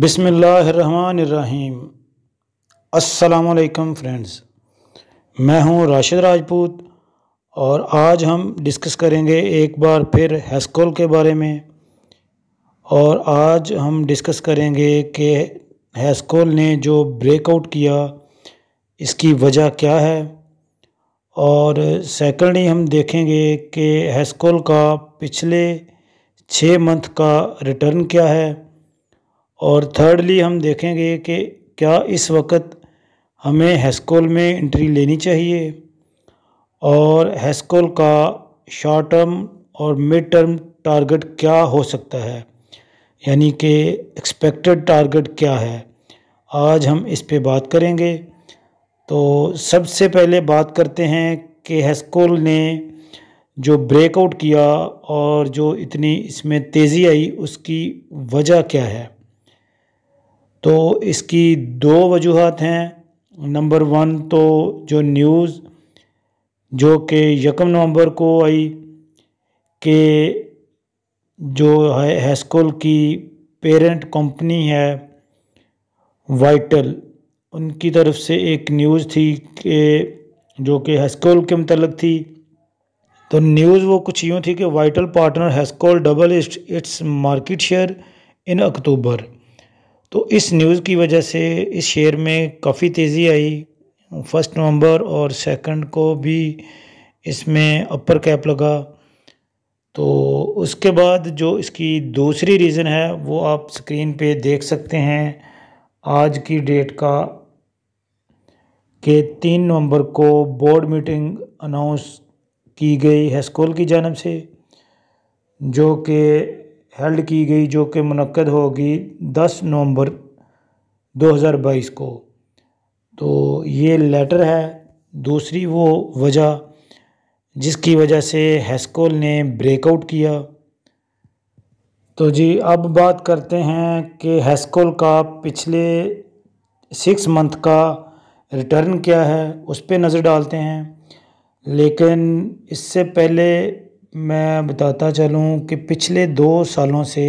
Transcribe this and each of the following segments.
बिसमीम असलकम फ्रेंड्स मैं हूं राशिद राजपूत और आज हम डिस्कस करेंगे एक बार फिर हेस्कोल के बारे में और आज हम डिस्कस करेंगे कि हेस्कोल ने जो ब्रेकआउट किया इसकी वजह क्या है और सेकेंडली हम देखेंगे कि हेस्कोल का पिछले छः मंथ का रिटर्न क्या है और थर्डली हम देखेंगे कि क्या इस वक्त हमें हेस्कोल में इंट्री लेनी चाहिए और हेस्कोल का शॉर्ट टर्म और मिड टर्म टारगेट क्या हो सकता है यानी कि एक्सपेक्टेड टारगेट क्या है आज हम इस पे बात करेंगे तो सबसे पहले बात करते हैं कि हेस्कोल ने जो ब्रेकआउट किया और जो इतनी इसमें तेज़ी आई उसकी वजह क्या है तो इसकी दो वजूहत हैं नंबर वन तो जो न्यूज़ जो कि यकम नवंबर को आई कि जो है हैस्कोल की पेरेंट कंपनी है वाइटल उनकी तरफ से एक न्यूज़ थी कि जो कि हैस्कोल के मतलब थी तो न्यूज़ वो कुछ यूँ थी कि Vitol partner Hascol double its market share in October तो इस न्यूज़ की वजह से इस शेयर में काफ़ी तेज़ी आई फर्स्ट नवंबर और सेकंड को भी इसमें अपर कैप लगा तो उसके बाद जो इसकी दूसरी रीज़न है वो आप स्क्रीन पे देख सकते हैं आज की डेट का के तीन नवंबर को बोर्ड मीटिंग अनाउंस की गई है स्कूल की जानब से जो कि हेल्ड की गई जो कि मनद होगी दस नवंबर 2022 को तो ये लेटर है दूसरी वो वजह जिसकी वजह से हेस्कोल ने ब्रेकआउट किया तो जी अब बात करते हैं कि हेस्कोल का पिछले सिक्स मंथ का रिटर्न क्या है उस पर नज़र डालते हैं लेकिन इससे पहले मैं बताता चलूँ कि पिछले दो सालों से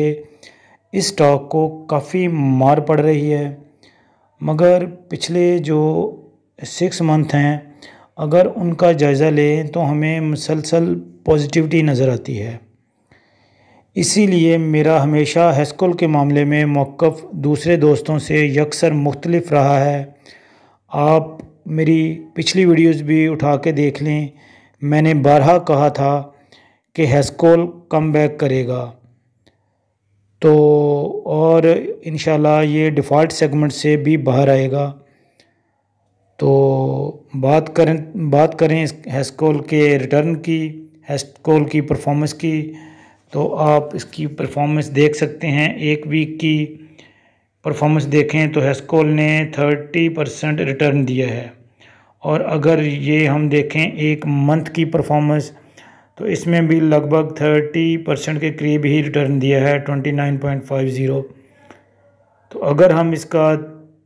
इस स्टॉक को काफ़ी मार पड़ रही है मगर पिछले जो सिक्स मंथ हैं अगर उनका जायज़ा लें तो हमें मुसलसल पॉजिटिविटी नज़र आती है इसीलिए मेरा हमेशा हेस्कुल के मामले में मौक़ दूसरे दोस्तों से यकसर मुख्तलफ रहा है आप मेरी पिछली वीडियोस भी उठा के देख लें मैंने बारहा कहा था कि हैस्कोल कम बैक करेगा तो और इन ये डिफ़ॉल्ट सेगमेंट से भी बाहर आएगा तो बात करें बात करें हैस्कोल के रिटर्न की हैस्कोल की परफॉर्मेंस की तो आप इसकी परफॉर्मेंस देख सकते हैं एक वीक की परफॉर्मेंस देखें तो हैस्कोल ने थर्टी परसेंट रिटर्न दिया है और अगर ये हम देखें एक मंथ की परफॉर्मेंस तो इसमें भी लगभग थर्टी परसेंट के करीब ही रिटर्न दिया है twenty nine point five zero तो अगर हम इसका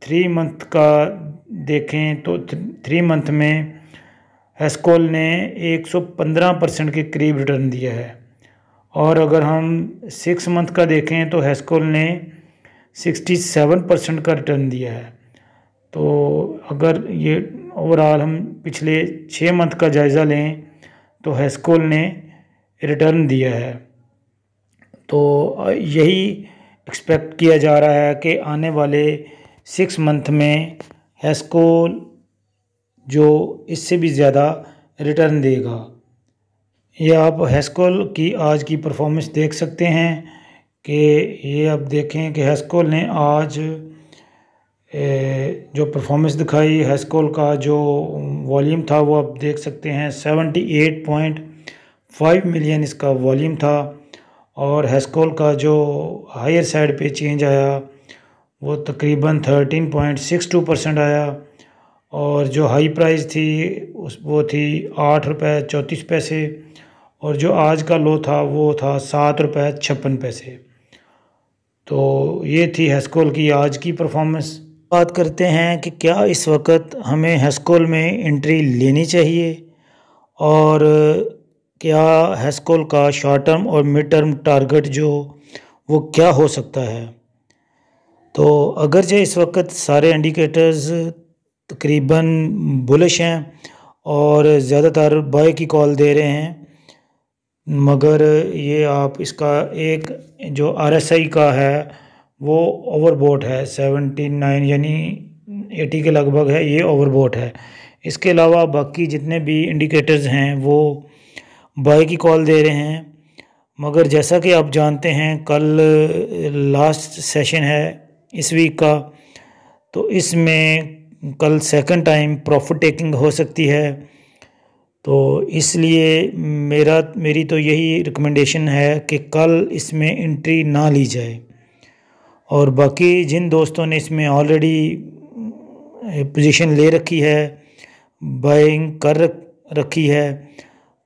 थ्री मंथ का देखें तो थ्री मंथ में हेस्कोल ने एक सौ पंद्रह परसेंट के करीब रिटर्न दिया है और अगर हम सिक्स मंथ का देखें तो हेस्कोल ने सिक्सटी सेवन परसेंट का रिटर्न दिया है तो अगर ये ओवरऑल हम पिछले छः मंथ का जायज़ा लें तो हेस्कोल ने रिटर्न दिया है तो यही एक्सपेक्ट किया जा रहा है कि आने वाले सिक्स मंथ में हैस्कोल जो इससे भी ज़्यादा रिटर्न देगा यह आप हैस्कोल की आज की परफॉर्मेंस देख सकते हैं कि ये आप देखें कि हेस्कोल ने आज जो परफॉर्मेंस दिखाई हैस्कोल का जो वॉल्यूम um, था वो आप देख सकते हैं 78.5 मिलियन इसका वॉल्यूम था और हैस्कोल का जो हायर साइड पे चेंज आया वो तकरीबन 13.62 परसेंट आया और जो हाई प्राइस थी उस वो थी आठ रुपये चौंतीस पैसे और जो आज का लो था वो था सात रुपये छप्पन पैसे तो ये थी हैस्कोल की आज की परफॉर्मेंस बात करते हैं कि क्या इस वक्त हमें हैस्कोल में एंट्री लेनी चाहिए और क्या हैस्कोल का शॉर्ट टर्म और मिड टर्म टारगेट जो वो क्या हो सकता है तो अगरचे इस वक्त सारे इंडिकेटर्स तकरीबन बुलिश हैं और ज़्यादातर बाय की कॉल दे रहे हैं मगर ये आप इसका एक जो आरएसआई का है वो ओवरबोट है सेवेंटी नाइन यानी एटी के लगभग है ये ओवरबोट है इसके अलावा बाकी जितने भी इंडिकेटर्स हैं वो बाय की कॉल दे रहे हैं मगर जैसा कि आप जानते हैं कल लास्ट सेशन है इस वीक का तो इसमें कल सेकंड टाइम प्रॉफिट टेकिंग हो सकती है तो इसलिए मेरा मेरी तो यही रिकमेंडेशन है कि कल इसमें एंट्री ना ली जाए और बाकी जिन दोस्तों ने इसमें ऑलरेडी पोजीशन ले रखी है बाइंग कर रखी है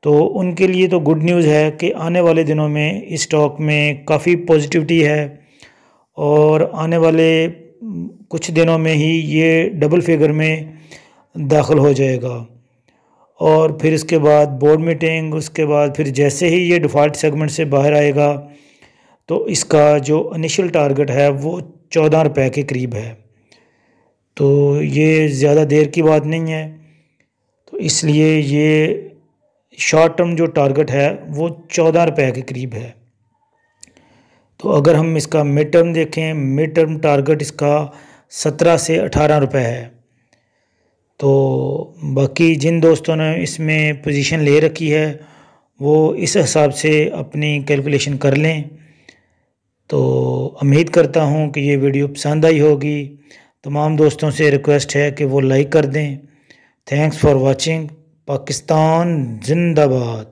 तो उनके लिए तो गुड न्यूज़ है कि आने वाले दिनों में इस स्टॉक में काफ़ी पॉजिटिविटी है और आने वाले कुछ दिनों में ही ये डबल फिगर में दाखिल हो जाएगा और फिर इसके बाद बोर्ड मीटिंग उसके बाद फिर जैसे ही ये डिफ़ॉल्ट सेगमेंट से बाहर आएगा तो इसका जो इनिशियल टारगेट है वो चौदह रुपये के करीब है तो ये ज़्यादा देर की बात नहीं है तो इसलिए ये शॉर्ट टर्म जो टारगेट है वो चौदह रुपये के करीब है तो अगर हम इसका मिड टर्म देखें मिड टर्म टारगेट इसका सत्रह से अठारह रुपये है तो बाकी जिन दोस्तों ने इसमें पोजीशन ले रखी है वो इस हिसाब से अपनी कैलकुलेशन कर लें तो उम्मीद करता हूँ कि ये वीडियो पसंद आई होगी तमाम दोस्तों से रिक्वेस्ट है कि वो लाइक कर दें थैंक्स फॉर वॉचिंग पाकिस्तान जिंदाबाद